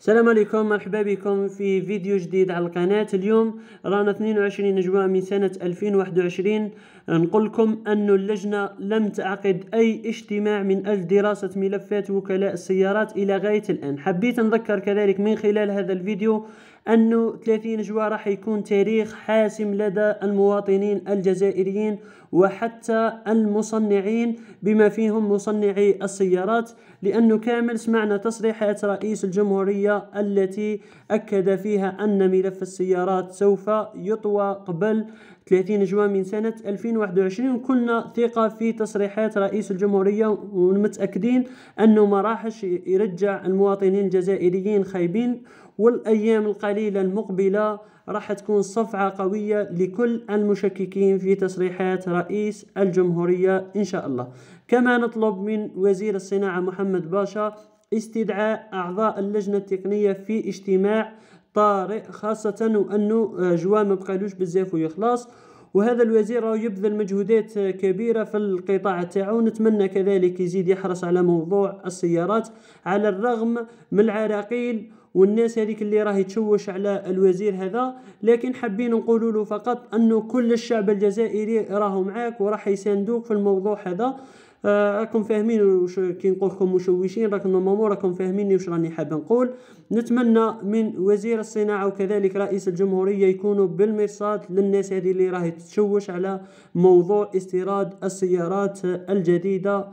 السلام عليكم مرحبا بكم في فيديو جديد على القناة اليوم رانا 22 نجوى من سنة 2021 نقول لكم أن اللجنة لم تعقد أي اجتماع من أجل دراسة ملفات وكلاء السيارات إلى غاية الآن حبيت نذكر كذلك من خلال هذا الفيديو أنه 30 جوان راح يكون تاريخ حاسم لدى المواطنين الجزائريين وحتى المصنعين بما فيهم مصنعي السيارات لأنه كامل سمعنا تصريحات رئيس الجمهورية التي أكد فيها أن ملف السيارات سوف يطوى قبل 30 جوان من سنة 2021 كنا ثقة في تصريحات رئيس الجمهورية ومتأكدين أنه ما راحش يرجع المواطنين الجزائريين خايبين والأيام القليلة القليلة المقبلة راح تكون صفعة قوية لكل المشككين في تصريحات رئيس الجمهورية إن شاء الله كما نطلب من وزير الصناعة محمد باشا استدعاء أعضاء اللجنة التقنية في اجتماع طارئ خاصة وأنه جوا ما بقالوش بزاف ويخلص وهذا الوزير يبذل مجهودات كبيره في القطاع تاعو نتمنى كذلك يزيد يحرص على موضوع السيارات على الرغم من العراقيل والناس هذيك اللي راهي تشوش على الوزير هذا لكن حابين نقولوا له فقط انه كل الشعب الجزائري راهو معاك وراح يساندوك في الموضوع هذا آه راكم فاهمين وش كي نقول لكم مشوشين راكم نورمالمون راكم فاهميني واش راني حاب نقول نتمنى من وزير الصناعه وكذلك رئيس الجمهوريه يكونوا بالمرصاد للناس هذه اللي راهي تشوش على موضوع استيراد السيارات الجديده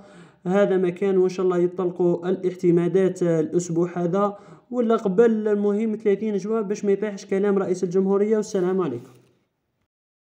هذا مكان وان شاء الله يطلقوا الاعتمادات الاسبوع هذا ولا قبل المهم 30 جواب باش ما يطيحش كلام رئيس الجمهوريه والسلام عليكم